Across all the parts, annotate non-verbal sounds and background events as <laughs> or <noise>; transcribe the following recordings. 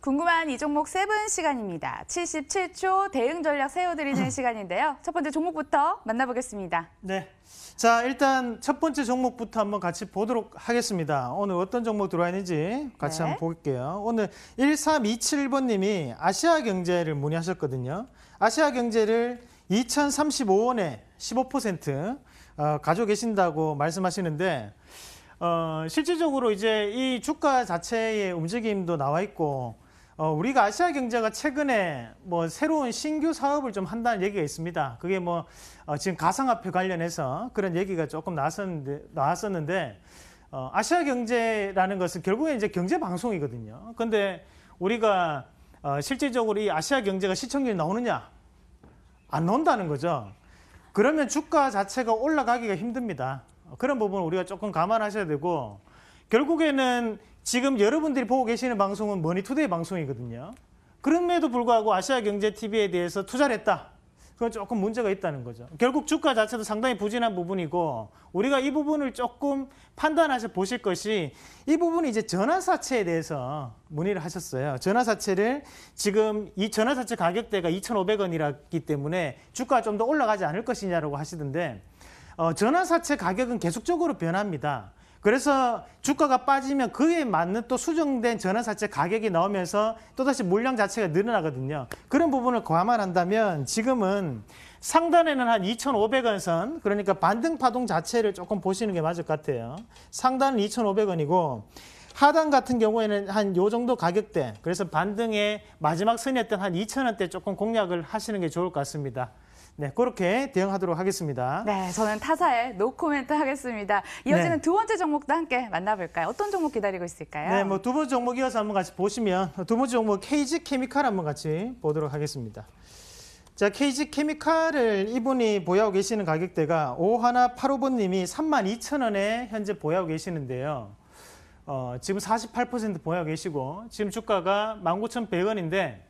궁금한 이 종목 세븐 시간입니다. 77초 대응 전략 세워드리는 <clears throat> 시간인데요. 첫 번째 종목부터 만나보겠습니다. 네. 자, 일단 첫 번째 종목부터 한번 같이 보도록 하겠습니다. 오늘 어떤 종목 들어와 있는지 같이 네. 한번 볼게요. 오늘 1327번님이 아시아 경제를 문의하셨거든요. 아시아 경제를 2035원에 15%, 어, 가지고 계신다고 말씀하시는데 어, 실질적으로 이제 이 주가 자체의 움직임도 나와 있고 어, 우리가 아시아 경제가 최근에 뭐 새로운 신규 사업을 좀 한다는 얘기가 있습니다. 그게 뭐 어, 지금 가상화폐 관련해서 그런 얘기가 조금 나왔었는데, 나왔었는데 어, 아시아 경제라는 것은 결국에 이제 경제 방송이거든요. 근데 우리가 어, 실질적으로 이 아시아 경제가 시청률이 나오느냐 안 나온다는 거죠. 그러면 주가 자체가 올라가기가 힘듭니다. 그런 부분 우리가 조금 감안하셔야 되고 결국에는 지금 여러분들이 보고 계시는 방송은 머니투데이 방송이거든요. 그럼에도 불구하고 아시아경제TV에 대해서 투자를 했다. 그건 조금 문제가 있다는 거죠. 결국 주가 자체도 상당히 부진한 부분이고 우리가 이 부분을 조금 판단하셔 보실 것이 이 부분이 이제 전화사채에 대해서 문의를 하셨어요. 전화사채를 지금 이 전화사채 가격대가 2,500원이라기 때문에 주가가 좀 더 올라가지 않을 것이냐라고 하시던데 어, 전화사채 가격은 계속적으로 변합니다. 그래서 주가가 빠지면 그에 맞는 또 수정된 전환사채 가격이 나오면서 또다시 물량 자체가 늘어나거든요. 그런 부분을 감안한다면 지금은 상단에는 한 2,500원 선, 그러니까 반등 파동 자체를 조금 보시는 게 맞을 것 같아요. 상단은 2,500원이고 하단 같은 경우에는 한 요 정도 가격대, 그래서 반등의 마지막 선이었던 한 2,000원대 조금 공략을 하시는 게 좋을 것 같습니다. 네, 그렇게 대응하도록 하겠습니다. 네, 저는 타사에 노코멘트 하겠습니다. 이어지는 네. 두 번째 종목도 함께 만나볼까요? 어떤 종목 기다리고 있을까요? 네, 뭐 두 번째 종목 이어서 한번 같이 보시면 두 번째 종목 KG 케미칼 한번 같이 보도록 하겠습니다. 자, KG 케미칼을 이분이 보유하고 계시는 가격대가 오하 85번님이 32,000원에 현재 보유하고 계시는데요. 어, 지금 48% 보유하고 계시고 지금 주가가 19,100원인데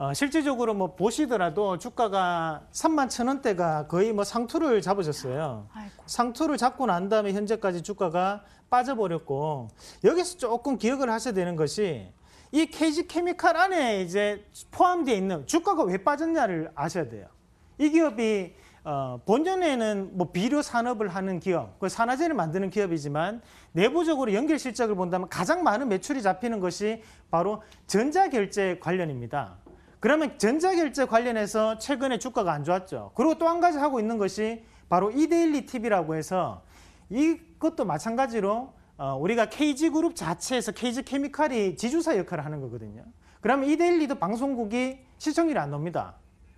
어, 실질적으로 뭐 보시더라도 주가가 3만 천 원대가 거의 뭐 상투를 잡으셨어요. 아이고. 상투를 잡고 난 다음에 현재까지 주가가 빠져버렸고 여기서 조금 기억을 하셔야 되는 것이 이 KG 케미칼 안에 이제 포함되어 있는 주가가 왜 빠졌냐를 아셔야 돼요. 이 기업이 어, 본전에는뭐 비료 산업을 하는 기업, 그 산화제를 만드는 기업이지만 내부적으로 연결 실적을 본다면 가장 많은 매출이 잡히는 것이 바로 전자결제 관련입니다. 그러면 전자결제 관련해서 최근에 주가가 안 좋았죠. 그리고 또 한 가지 하고 있는 것이 바로 이데일리 TV라고 해서 이것도 마찬가지로 어, 우리가 KG그룹 자체에서 KG케미칼이 지주사 역할을 하는 거거든요. 그러면 이데일리도 방송국이 시청률이 안 놉니다.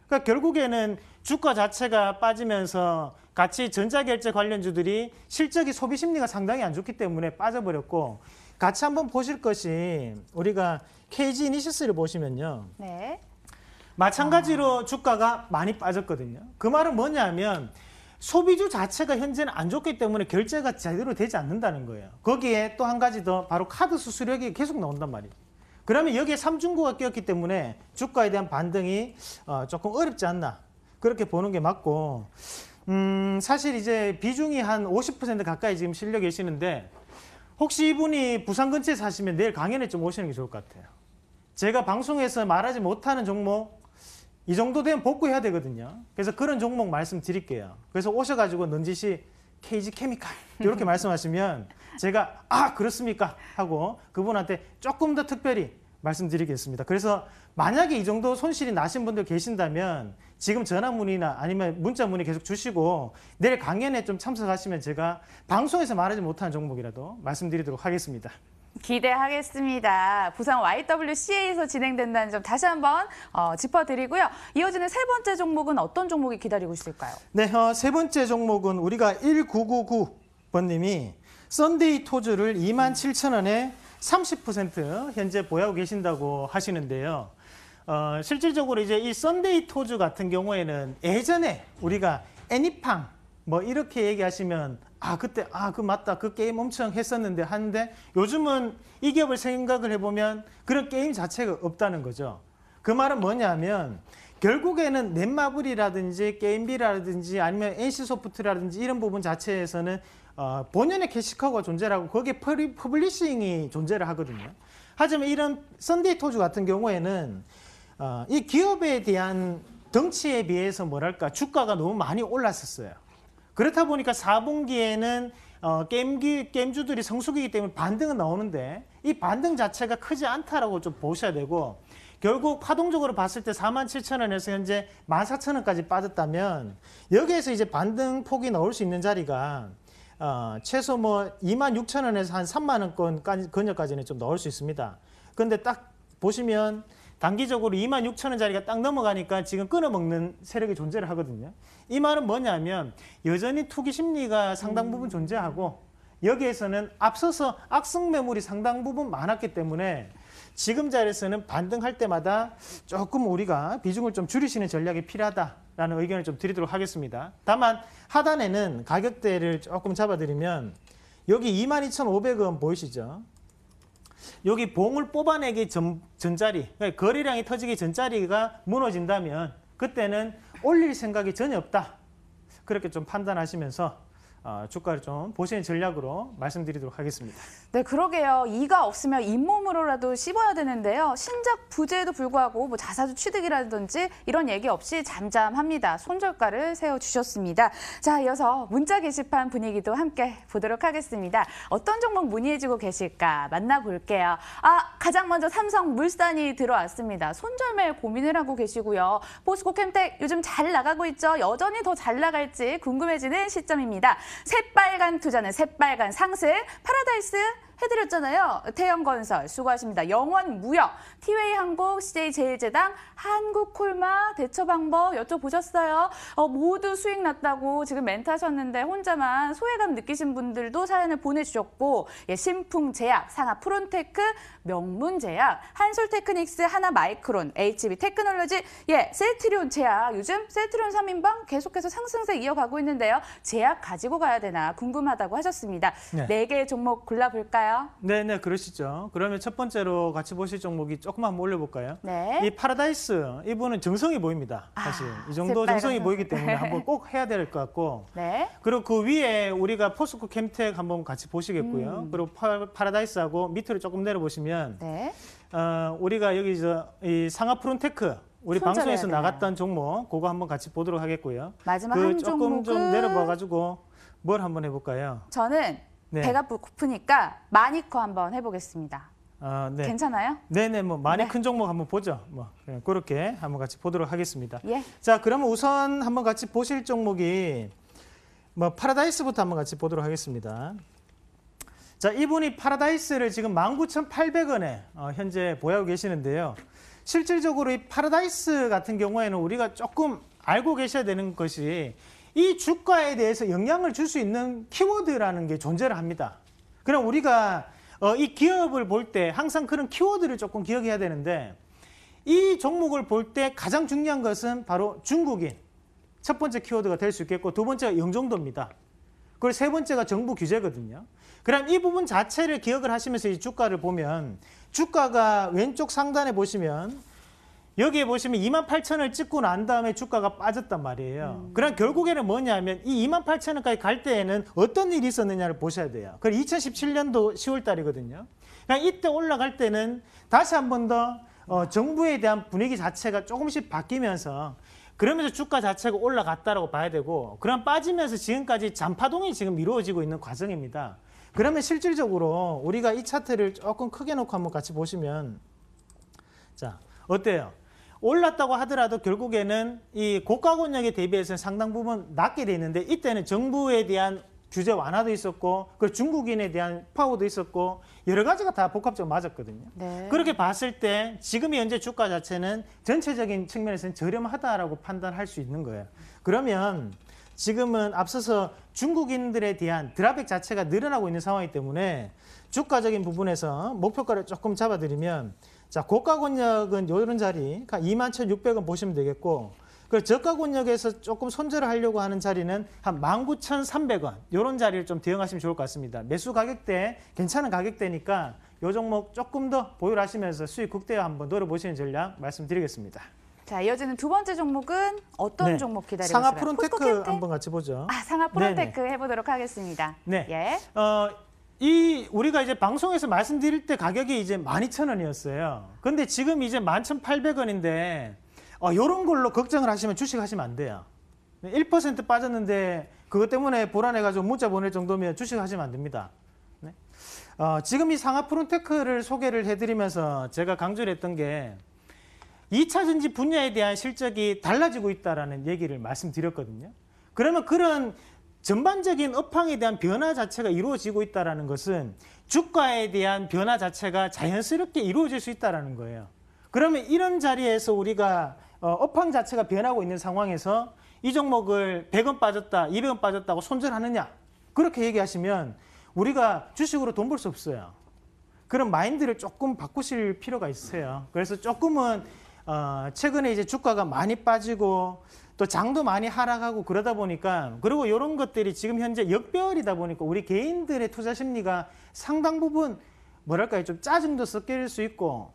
그러니까 결국에는 주가 자체가 빠지면서 같이 전자결제 관련주들이 실적이 소비 심리가 상당히 안 좋기 때문에 빠져버렸고 같이 한번 보실 것이 우리가 KG 이니시스를 보시면요. 네. 마찬가지로 주가가 많이 빠졌거든요. 그 말은 뭐냐면 소비주 자체가 현재는 안 좋기 때문에 결제가 제대로 되지 않는다는 거예요. 거기에 또 한 가지 더 바로 카드 수수료액이 계속 나온단 말이에요 그러면 여기에 삼중고가 끼었기 때문에 주가에 대한 반등이 어, 조금 어렵지 않나 그렇게 보는 게 맞고 음, 사실 이제 비중이 한 50% 가까이 지금 실려 계시는데 혹시 이분이 부산 근처에 사시면 내일 강연에 좀 오시는 게 좋을 것 같아요. 제가 방송에서 말하지 못하는 종목 이 정도 되면 복구해야 되거든요. 그래서 그런 종목 말씀드릴게요. 그래서 오셔가지고 넌지시 케이지 케미칼 이렇게 <laughs> 말씀하시면 제가 아 그렇습니까 하고 그분한테 조금 더 특별히 말씀드리겠습니다. 그래서 만약에 이 정도 손실이 나신 분들 계신다면 지금 전화문의나 아니면 문자문의 계속 주시고 내일 강연에 좀 참석하시면 제가 방송에서 말하지 못하는 종목이라도 말씀드리도록 하겠습니다. 기대하겠습니다. 부상 YWCA에서 진행된다는 점 다시 한번 어, 짚어드리고요. 이어지는 세 번째 종목은 어떤 종목이 기다리고 있을까요? 네, 어, 세 번째 종목은 우리가 1999번님이 썬데이 토즈를 2만 7천 원에 30% 현재 보유하고 계신다고 하시는데요. 어, 실질적으로 이제 이 썬데이 토즈 같은 경우에는 예전에 우리가 애니팡 뭐 이렇게 얘기하시면 아 그때 아 그 맞다 그 게임 엄청 했었는데 하는데 요즘은 이 기업을 생각을 해보면 그런 게임 자체가 없다는 거죠. 그 말은 뭐냐면 결국에는 넷마블이라든지 게임비라든지 아니면 NC소프트라든지 이런 부분 자체에서는 어, 본연의 캐시커가 존재하고 거기에 퍼리, 퍼블리싱이 존재를 하거든요. 하지만 이런 썬데이 토즈 같은 경우에는 어, 이 기업에 대한 덩치에 비해서 뭐랄까 주가가 너무 많이 올랐었어요. 그렇다 보니까 4분기에는 어, 게임기, 게임주들이 성숙이기 때문에 반등은 나오는데 이 반등 자체가 크지 않다라고 좀 보셔야 되고 결국 파동적으로 봤을 때 4만 7천 원에서 현재 1만 4천 원까지 빠졌다면 여기에서 이제 반등 폭이 나올 수 있는 자리가 어, 최소 뭐 2만 6천 원에서 한 3만 원권까지 근여까지는 좀 넣을 수 있습니다. 근데 딱 보시면 단기적으로 2만 6천 원짜리가 딱 넘어가니까 지금 끊어먹는 세력이 존재를 하거든요. 이 말은 뭐냐면 여전히 투기 심리가 상당 부분 음. 존재하고 여기에서는 앞서서 악성 매물이 상당 부분 많았기 때문에 지금 자리에서는 반등할 때마다 조금 우리가 비중을 좀 줄이시는 전략이 필요하다라는 의견을 좀 드리도록 하겠습니다. 다만 하단에는 가격대를 조금 잡아드리면 여기 22,500원 보이시죠? 여기 봉을 뽑아내기 전, 전자리, 그러니까 거래량이 터지기 전자리가 무너진다면 그때는 올릴 생각이 전혀 없다. 그렇게 좀 판단하시면서 어, 주가를 좀 보시는 전략으로 말씀드리도록 하겠습니다. 네, 그러게요. 이가 없으면 잇몸으로라도 씹어야 되는데요. 신작 부재에도 불구하고 뭐 자사주 취득이라든지 이런 얘기 없이 잠잠합니다. 손절가를 세워주셨습니다. 자, 이어서 문자 게시판 분위기도 함께 보도록 하겠습니다. 어떤 종목 문의해주고 계실까 만나볼게요. 아, 가장 먼저 삼성 물산이 들어왔습니다. 손절매 고민을 하고 계시고요. 포스코 캠텍 요즘 잘 나가고 있죠? 여전히 더 잘 나갈지 궁금해지는 시점입니다. 새빨간 투자는 새빨간 상승, 파라다이스 해드렸잖아요. 태영건설 수고하십니다. 영원무역, 티웨이항공, CJ제일제당, 한국콜마, 대처방법 여쭤보셨어요. 어, 모두 수익 났다고 지금 멘트 하셨는데 혼자만 소외감 느끼신 분들도 사연을 보내주셨고 예, 신풍제약, 상하 프론테크, 명문 제약, 한솔 테크닉스, 하나 마이크론, HB 테크놀로지, 예, 셀트리온 제약. 요즘 셀트리온 삼인방 계속해서 상승세 이어가고 있는데요. 제약 가지고 가야 되나 궁금하다고 하셨습니다. 네. 네 개의 종목 골라볼까요? 네, 네, 그러시죠. 그러면 첫 번째로 같이 보실 종목이 조금만 한번 올려볼까요? 네. 이 파라다이스, 이분은 정성이 보입니다. 아, 사실. 아, 이 정도 정성이 성... 보이기 때문에 <laughs> 한번 꼭 해야 될 것 같고. 네. 그리고 그 위에 우리가 포스코 캠텍 한번 같이 보시겠고요. 음. 그리고 파, 파라다이스하고 밑으로 조금 내려보시면 뭐면 네. 어, 우리가 여기 이 상하프론테크 우리 방송에서 나갔던 종목 그거 한번 같이 보도록 하겠고요. 마지막 그한 조금 좀 내려봐 가지고 뭘 한번 해볼까요? 저는 네. 배가 고프니까 마니커 한번 해보겠습니다. 어, 네. 괜찮아요? 네네, 뭐 많이 네. 큰 종목 한번 보죠. 뭐 네, 그렇게 한번 같이 보도록 하겠습니다. 예. 자, 그러면 우선 한번 같이 보실 종목이 뭐 파라다이스부터 한번 같이 보도록 하겠습니다. 자, 이분이 파라다이스를 지금 19,800원에 어, 현재 보유하고 계시는데요. 실질적으로 이 파라다이스 같은 경우에는 우리가 조금 알고 계셔야 되는 것이 이 주가에 대해서 영향을 줄 수 있는 키워드라는 게 존재를 합니다. 그럼 우리가 어, 이 기업을 볼 때 항상 그런 키워드를 조금 기억해야 되는데 이 종목을 볼 때 가장 중요한 것은 바로 중국인 첫 번째 키워드가 될 수 있겠고 두 번째가 영종도입니다. 그리고 세 번째가 정부 규제거든요. 그럼 이 부분 자체를 기억을 하시면서 이 주가를 보면 주가가 왼쪽 상단에 보시면 여기에 보시면 2만 8천을 찍고 난 다음에 주가가 빠졌단 말이에요. 음. 그럼 결국에는 뭐냐면 이 2만 8천까지갈 때에는 어떤 일이 있었느냐를 보셔야 돼요. 그 2017년도 10월 달이거든요. 그러 그러니까 이때 올라갈 때는 다시 한 번더 어, 정부에 대한 분위기 자체가 조금씩 바뀌면서 그러면서 주가 자체가 올라갔다라고 봐야 되고 그럼 빠지면서 지금까지 잔파동이 지금 이루어지고 있는 과정입니다. 그러면 실질적으로 우리가 이 차트를 조금 크게 놓고 한번 같이 보시면 자 어때요? 올랐다고 하더라도 결국에는 이 고가 권역에 대비해서 상당 부분 낮게 돼 있는데 이때는 정부에 대한 규제 완화도 있었고 그 중국인에 대한 파워도 있었고 여러 가지가 다 복합적으로 맞았거든요. 네. 그렇게 봤을 때지금 현재 주가 자체는 전체적인 측면에서는 저렴하다라고 판단할 수 있는 거예요. 그러면 지금은 앞서서 중국인들에 대한 드라백 자체가 늘어나고 있는 상황이기 때문에 주가적인 부분에서 목표가를 조금 잡아드리면 자 고가 권역은 이런 자리 21,600원 보시면 되겠고 그 저가 권역에서 조금 손절을 하려고 하는 자리는 한 19,300원 이런 자리를 좀 대응하시면 좋을 것 같습니다. 매수 가격대 괜찮은 가격대니까 이 종목 조금 더 보유하시면서 수익 극대화 한번 노려보시는 전략 말씀드리겠습니다. 자, 이어지는 두 번째 종목은 어떤 네. 종목 기다리고 상하 프론테크 한번 같이 보죠. 아, 상하 프론테크 해보도록 하겠습니다. 네. 예. 어, 이 우리가 이제 방송에서 말씀드릴 때 가격이 이제 12,000원이었어요. 근데 지금 이제 11,800원인데 어, 아, 이런 걸로 걱정을 하시면 주식 하시면 안 돼요. 1% 빠졌는데 그것 때문에 불안해가지고 문자 보낼 정도면 주식 하시면 안 됩니다. 네? 어, 지금 이 상하프론테크를 소개를 해드리면서 제가 강조를 했던 게 2차전지 분야에 대한 실적이 달라지고 있다는 라 얘기를 말씀드렸거든요. 그러면 그런 전반적인 업황에 대한 변화 자체가 이루어지고 있다는 것은 주가에 대한 변화 자체가 자연스럽게 이루어질 수 있다는 거예요. 그러면 이런 자리에서 우리가 어, 업황 자체가 변하고 있는 상황에서 이 종목을 100원 빠졌다, 200원 빠졌다고 손절하느냐 그렇게 얘기하시면 우리가 주식으로 돈 벌 수 없어요. 그런 마인드를 조금 바꾸실 필요가 있어요. 그래서 조금은 어, 최근에 이제 주가가 많이 빠지고 또 장도 많이 하락하고 그러다 보니까 그리고 이런 것들이 지금 현재 역별이다 보니까 우리 개인들의 투자 심리가 상당 부분 뭐랄까요 좀 짜증도 섞일 수 있고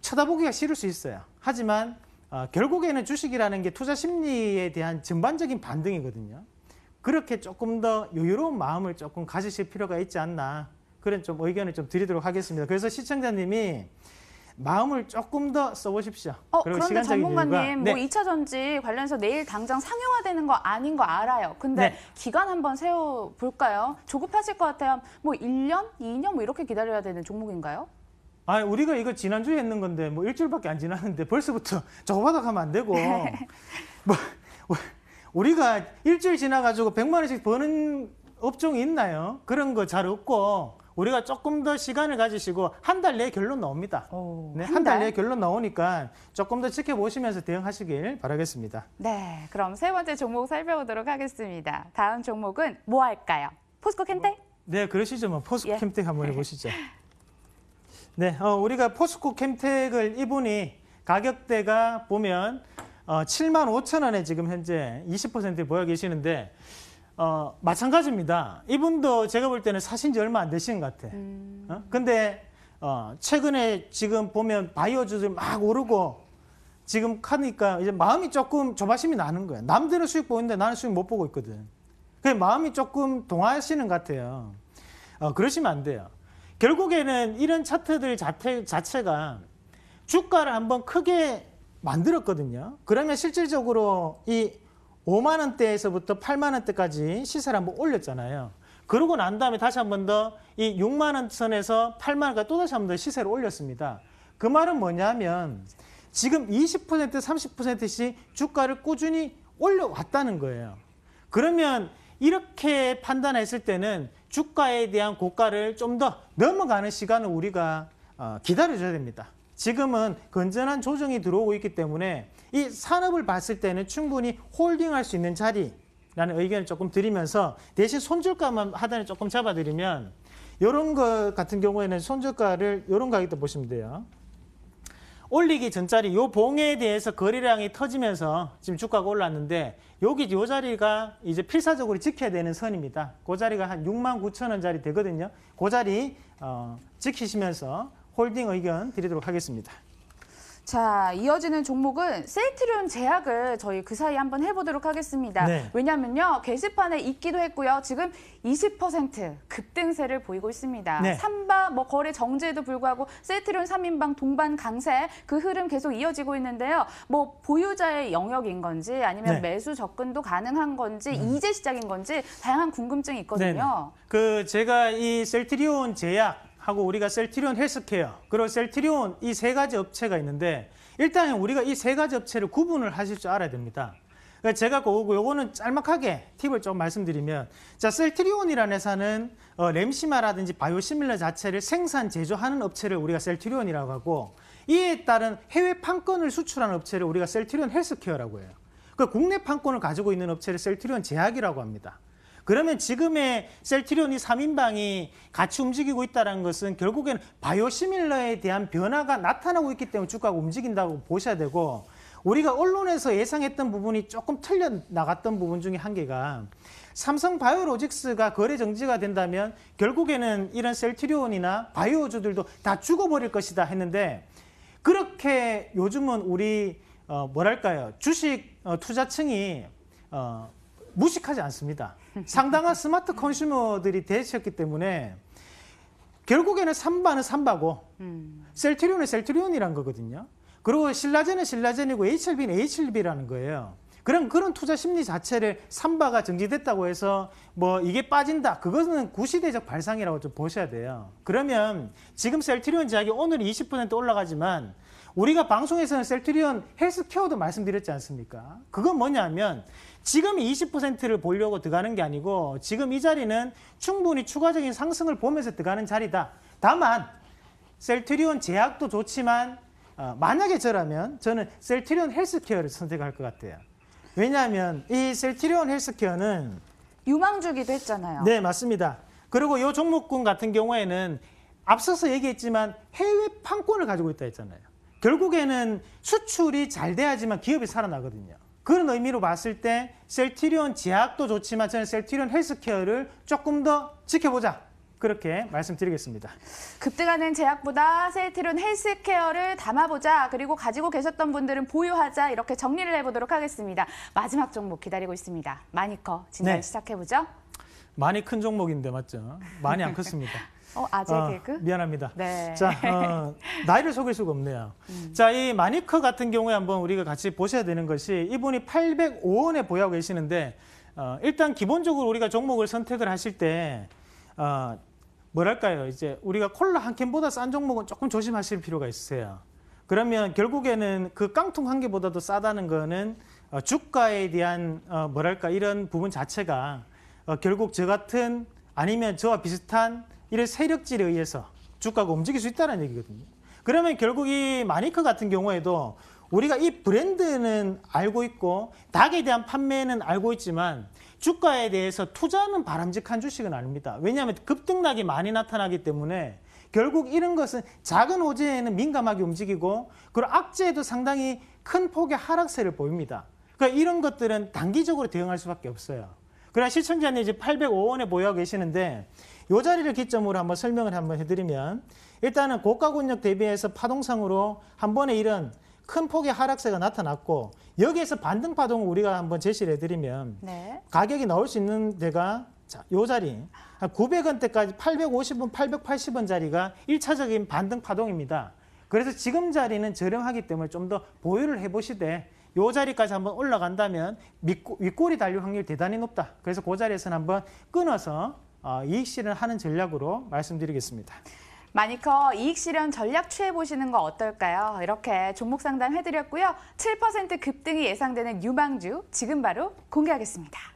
쳐다보기가 싫을 수 있어요. 하지만 아, 결국에는 주식이라는 게 투자 심리에 대한 전반적인 반등이거든요. 그렇게 조금 더 여유로운 마음을 조금 가지실 필요가 있지 않나 그런 좀 의견을 좀 드리도록 하겠습니다. 그래서 시청자님이 마음을 조금 더 써보십시오. 어, 그런데 전문가님, 뭐 네. 뭐 2차 전지 관련해서 내일 당장 상용화되는 거 아닌 거 알아요. 근데 네. 기간 한번 세워볼까요? 조급하실 것 같아요. 뭐 1년, 2년 뭐 이렇게 기다려야 되는 종목인가요? 아, 우리가 이거 지난주에 했는 건데 뭐 일주일밖에 안 지났는데 벌써부터 <laughs> 저거 받아가면 안 되고 <laughs> 뭐 우리가 일주일 지나가지고 백만 원씩 버는 업종이 있나요? 그런 거 잘 없고 우리가 조금 더 시간을 가지시고 한 달 내에 결론 나옵니다. 네, 한달 한 내에 결론 나오니까 조금 더 지켜보시면서 대응하시길 바라겠습니다. 네, 그럼 세 번째 종목 살펴보도록 하겠습니다. 다음 종목은 뭐 할까요? 포스코 캠텍? 네, 그러시죠. 뭐 포스코 예. 캠텍 한번 네. 해보시죠. 네, 어, 우리가 포스코 캠텍을 이분이 가격대가 보면 어, 7만 5천 원에 지금 현재 20% 보여 계시는데 어, 마찬가지입니다. 이분도 제가 볼 때는 사신 지 얼마 안 되신 것 같아. 음. 어? 근데 어, 최근에 지금 보면 바이오주들 막 오르고 지금 하니까 이제 마음이 조금 조바심이 나는 거야. 남들은 수익 보는데 나는 수익 못 보고 있거든. 그 마음이 조금 동하시는 것 같아요. 어, 그러시면 안 돼요. 결국에는 이런 차트들 자체, 자체가 주가를 한번 크게 만들었거든요. 그러면 실질적으로 이 5만 원대에서부터 8만 원대까지 시세를 한번 올렸잖아요. 그러고 난 다음에 다시 한번 더 이 6만 원 선에서 8만 원까지 또 다시 한번 더 시세를 올렸습니다. 그 말은 뭐냐면 지금 20% 30%씩 주가를 꾸준히 올려왔다는 거예요. 그러면 이렇게 판단했을 때는 주가에 대한 고가를 좀 더 넘어가는 시간을 우리가 어, 기다려줘야 됩니다. 지금은 건전한 조정이 들어오고 있기 때문에 이 산업을 봤을 때는 충분히 홀딩할 수 있는 자리라는 의견을 조금 드리면서 대신 손절가만 하단에 조금 잡아드리면 이런 것 같은 경우에는 손절가를 이런 가격대 보시면 돼요. 올리기 전자리 요 봉에 대해서 거래량이 터지면서 지금 주가가 올랐는데 여기 요 자리가 이제 필사적으로 지켜야 되는 선입니다. 그 자리가 한 6만 9천 원짜리 되거든요. 그 자리 어, 지키시면서 홀딩 의견 드리도록 하겠습니다. 자, 이어지는 종목은 셀트리온 제약을 저희 그 사이 한번 해보도록 하겠습니다. 네. 왜냐면요, 게시판에 있기도 했고요. 지금 20% 급등세를 보이고 있습니다. 네. 삼바 뭐 거래 정지에도 불구하고 셀트리온 3인방 동반 강세 그 흐름 계속 이어지고 있는데요. 뭐 보유자의 영역인 건지 아니면 네. 매수 접근도 가능한 건지 음. 이제 시작인 건지 다양한 궁금증이 있거든요. 네네. 그 제가 이 셀트리온 제약 하고 우리가 셀트리온 헬스케어 그리고 셀트리온 이 세 가지 업체가 있는데 일단 우리가 이 세 가지 업체를 구분을 하실 줄 알아야 됩니다. 그러니까 제가 그거 그, 요거는 짤막하게 팁을 좀 말씀드리면 자 셀트리온이라는 회사는 어, 램시마라든지 바이오시밀러 자체를 생산 제조하는 업체를 우리가 셀트리온이라고 하고 이에 따른 해외 판권을 수출하는 업체를 우리가 셀트리온 헬스케어라고 해요. 그 국내 판권을 가지고 있는 업체를 셀트리온 제약이라고 합니다. 그러면 지금의 셀트리온이 3인방이 같이 움직이고 있다는 것은 결국에는 바이오시밀러에 대한 변화가 나타나고 있기 때문에 주가가 움직인다고 보셔야 되고 우리가 언론에서 예상했던 부분이 조금 틀려나갔던 부분 중에 한 개가 삼성 바이오로직스가 거래 정지가 된다면 결국에는 이런 셀트리온이나 바이오주들도 다 죽어버릴 것이다 했는데 그렇게 요즘은 우리 어 뭐랄까요 주식 어, 투자층이 어 무식하지 않습니다. 상당한 스마트 컨슈머들이 대되했기 때문에 결국에는 삼바는 삼바고 음. 셀트리온은 셀트리온이란 거거든요. 그리고 신라젠은 신라젠이고 HLB는 HLB라는 거예요. 그런 그런 투자 심리 자체를 삼바가 정지됐다고 해서 뭐 이게 빠진다. 그것은 구시대적 발상이라고 좀 보셔야 돼요. 그러면 지금 셀트리온 지약이 오늘 20% 올라가지만 우리가 방송에서는 셀트리온 헬스케어도 말씀드렸지 않습니까? 그건 뭐냐면 지금 20%를 보려고 들어가는 게 아니고 지금 이 자리는 충분히 추가적인 상승을 보면서 들어가는 자리다. 다만 셀트리온 제약도 좋지만 어, 만약에 저라면 저는 셀트리온 헬스케어를 선택할 것 같아요. 왜냐하면 이 셀트리온 헬스케어는 유망주기도 했잖아요. 네, 맞습니다. 그리고 이 종목군 같은 경우에는 앞서서 얘기했지만 해외 판권을 가지고 있다 했잖아요. 결국에는 수출이 잘 돼야지만 기업이 살아나거든요. 그런 의미로 봤을 때 셀티리온 제약도 좋지만 저는 셀티리온 헬스케어를 조금 더 지켜보자. 그렇게 말씀드리겠습니다. 급등하는 제약보다 셀티론 헬스케어를 담아보자 그리고 가지고 계셨던 분들은 보유하자 이렇게 정리를 해보도록 하겠습니다. 마지막 종목 기다리고 있습니다. 마니커 진단 네. 시작해보죠. 많이 큰 종목인데 맞죠? 많이 안 컸습니다. <laughs> 어, 아재 아, 개그? 미안합니다. 네. 자, 어, 나이를 속일 수가 없네요. 음. 자, 이 마니커 같은 경우에 한번 우리가 같이 보셔야 되는 것이 이분이 805원에 보유하고 계시는데 어, 일단 기본적으로 우리가 종목을 선택을 하실 때 어, 뭐랄까요? 이제 우리가 콜라 한 캔보다 싼 종목은 조금 조심하실 필요가 있으세요. 그러면 결국에는 그 깡통 한 개보다도 싸다는 거는 어, 주가에 대한 어, 뭐랄까 이런 부분 자체가 어, 결국 저 같은 아니면 저와 비슷한 이런 세력질에 의해서 주가가 움직일 수 있다는 얘기거든요. 그러면 결국 이 마니크 같은 경우에도 우리가 이 브랜드는 알고 있고 닭에 대한 판매는 알고 있지만 주가에 대해서 투자는 바람직한 주식은 아닙니다. 왜냐하면 급등락이 많이 나타나기 때문에 결국 이런 것은 작은 호재에는 민감하게 움직이고 그리고 악재에도 상당히 큰 폭의 하락세를 보입니다. 그러니까 이런 것들은 단기적으로 대응할 수밖에 없어요. 그러나 시청자님 이제 805원에 보여 계시는데 요 자리를 기점으로 한번 설명을 한번 해드리면 일단은 고가 권역 대비해서 파동상으로 한 번에 이런 큰 폭의 하락세가 나타났고 여기에서 반등 파동을 우리가 한번 제시를 해드리면 네. 가격이 나올 수 있는 데가 자, 요 자리 900원대까지 850원, 880원 자리가 1차적인 반등 파동입니다. 그래서 지금 자리는 저렴하기 때문에 좀 더 보유를 해보시되 요 자리까지 한번 올라간다면 윗골이 달릴 확률이 대단히 높다. 그래서 그 자리에서는 한번 끊어서 어, 이익 실현 하는 전략으로 말씀드리겠습니다. 마니커 이익 실현 전략 취해 보시는 거 어떨까요? 이렇게 종목 상담 해드렸고요. 7% 급등이 예상되는 유망주 지금 바로 공개하겠습니다.